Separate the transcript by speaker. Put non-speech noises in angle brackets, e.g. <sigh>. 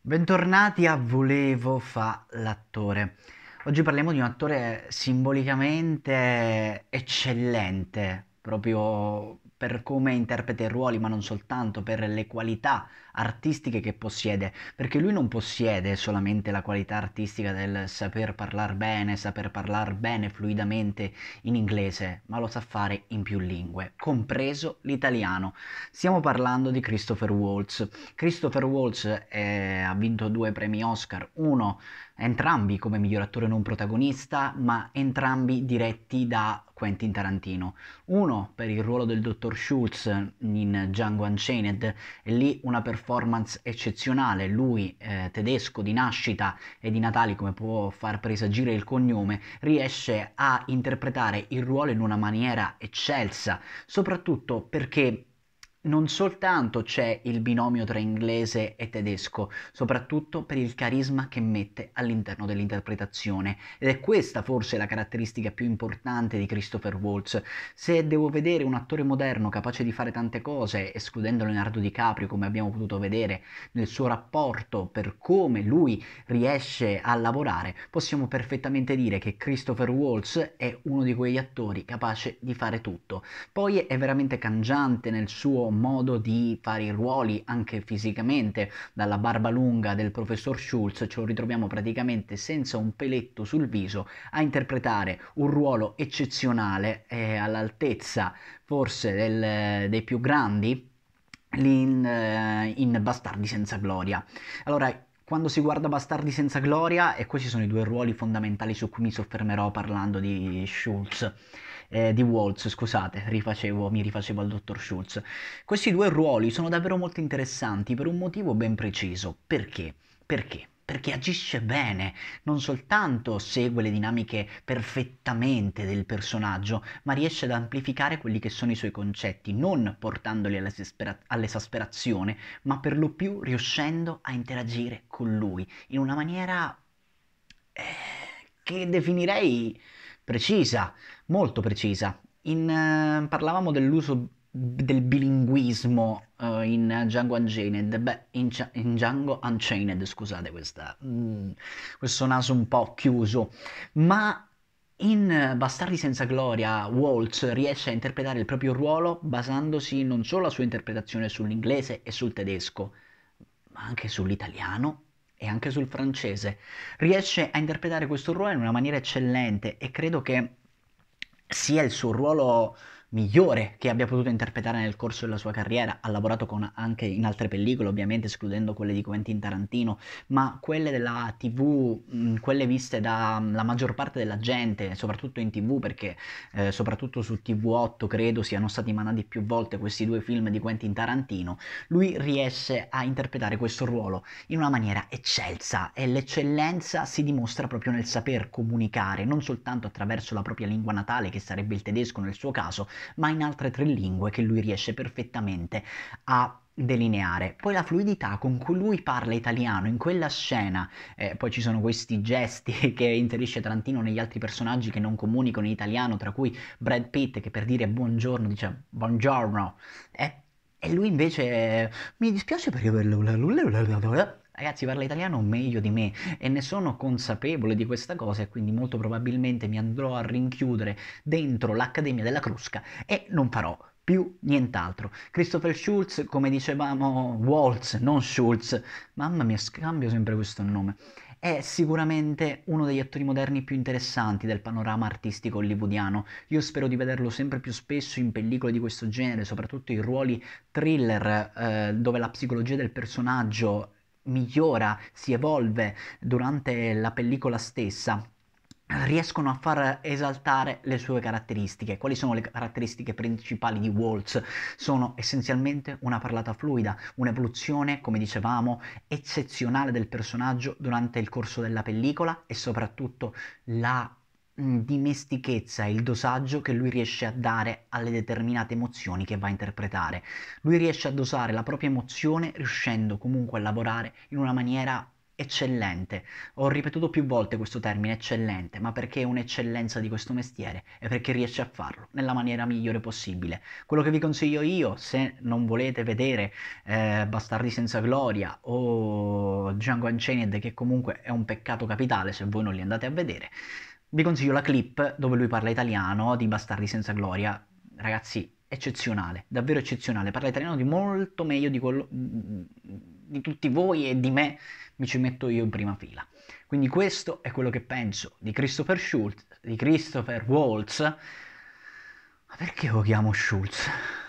Speaker 1: Bentornati a Volevo fa l'attore. Oggi parliamo di un attore simbolicamente eccellente, proprio per come interpreta i ruoli, ma non soltanto, per le qualità artistiche che possiede, perché lui non possiede solamente la qualità artistica del saper parlare bene, saper parlare bene fluidamente in inglese, ma lo sa fare in più lingue, compreso l'italiano. Stiamo parlando di Christopher Waltz. Christopher Waltz eh, ha vinto due premi Oscar, uno entrambi come miglior attore non protagonista, ma entrambi diretti da Quentin Tarantino. Uno per il ruolo del dottor Schultz in Django Unchained, e lì una performance eccezionale, lui eh, tedesco di nascita e di Natali come può far presagire il cognome, riesce a interpretare il ruolo in una maniera eccelsa, soprattutto perché non soltanto c'è il binomio tra inglese e tedesco, soprattutto per il carisma che mette all'interno dell'interpretazione. Ed è questa forse la caratteristica più importante di Christopher Waltz. Se devo vedere un attore moderno capace di fare tante cose, escludendo Leonardo DiCaprio, come abbiamo potuto vedere nel suo rapporto per come lui riesce a lavorare, possiamo perfettamente dire che Christopher Waltz è uno di quegli attori capace di fare tutto. Poi è veramente cangiante nel suo modo di fare i ruoli anche fisicamente, dalla barba lunga del professor Schulz, ce lo ritroviamo praticamente senza un peletto sul viso a interpretare un ruolo eccezionale eh, all'altezza forse del, dei più grandi in, eh, in Bastardi senza gloria. Allora, quando si guarda Bastardi senza gloria, e questi sono i due ruoli fondamentali su cui mi soffermerò parlando di Schulz eh, di Waltz, scusate, rifacevo, mi rifacevo al dottor Schultz. Questi due ruoli sono davvero molto interessanti per un motivo ben preciso. Perché? Perché? perché agisce bene, non soltanto segue le dinamiche perfettamente del personaggio, ma riesce ad amplificare quelli che sono i suoi concetti, non portandoli all'esaspera- all'esasperazione, ma per lo più riuscendo a interagire con lui in una maniera eh, che definirei precisa, molto precisa. In, eh, parlavamo dell'uso del bilinguismo uh, in Django Unchained, beh, in, in Django Unchained, scusate questa, mm, questo naso un po' chiuso, ma in Bastardi senza gloria Waltz riesce a interpretare il proprio ruolo basandosi non solo la sua interpretazione sull'inglese e sul tedesco, ma anche sull'italiano e anche sul francese. Riesce a interpretare questo ruolo in una maniera eccellente e credo che sia il suo ruolo migliore che abbia potuto interpretare nel corso della sua carriera. Ha lavorato con, anche in altre pellicole, ovviamente escludendo quelle di Quentin Tarantino, ma quelle della TV, mh, mm, quelle viste dalla mm, maggior parte della gente, soprattutto in TV, perché eh, soprattutto su TV8 credo siano stati mandati più volte questi due film di Quentin Tarantino. Lui riesce a interpretare questo ruolo in una maniera eccelsa e l'eccellenza si dimostra proprio nel saper comunicare, non soltanto attraverso la propria lingua natale, che sarebbe il tedesco nel suo caso, ma in altre tre lingue che lui riesce perfettamente a delineare. Poi la fluidità con cui lui parla italiano in quella scena, eh, poi ci sono questi gesti <laughs> che inserisce Tarantino negli altri personaggi che non comunicano in italiano, tra cui Brad Pitt che per dire buongiorno dice buongiorno, eh? E lui invece mi dispiace perché... Ragazzi, parla italiano meglio di me e ne sono consapevole di questa cosa e quindi molto probabilmente mi andrò a rinchiudere dentro l'Accademia della Crusca e non farò più nient'altro. Christopher Schulz, come dicevamo, Waltz, non Schulz, Mamma mia, scambio sempre questo nome è sicuramente uno degli attori moderni più interessanti del panorama artistico hollywoodiano. Io spero di vederlo sempre più spesso in pellicole di questo genere, soprattutto in ruoli thriller eh, dove la psicologia del personaggio migliora, si evolve durante la pellicola stessa riescono a far esaltare le sue caratteristiche. Quali sono le caratteristiche principali di Waltz? Sono essenzialmente una parlata fluida, un'evoluzione, come dicevamo, eccezionale del personaggio durante il corso della pellicola e soprattutto la mm, dimestichezza e il dosaggio che lui riesce a dare alle determinate emozioni che va a interpretare. Lui riesce a dosare la propria emozione riuscendo comunque a lavorare in una maniera eccellente. Ho ripetuto più volte questo termine eccellente, ma perché è un'eccellenza di questo mestiere e perché riesce a farlo nella maniera migliore possibile. Quello che vi consiglio io, se non volete vedere eh, Bastardi senza gloria o Django Unchained, che comunque è un peccato capitale se voi non li andate a vedere, vi consiglio la clip dove lui parla italiano di Bastardi senza gloria. Ragazzi, eccezionale, davvero eccezionale. Parla italiano di molto meglio di quello mm, di tutti voi e di me mi ci metto io in prima fila. Quindi questo è quello che penso di Christopher Schultz, di Christopher Waltz. Ma perché lo chiamo Schultz?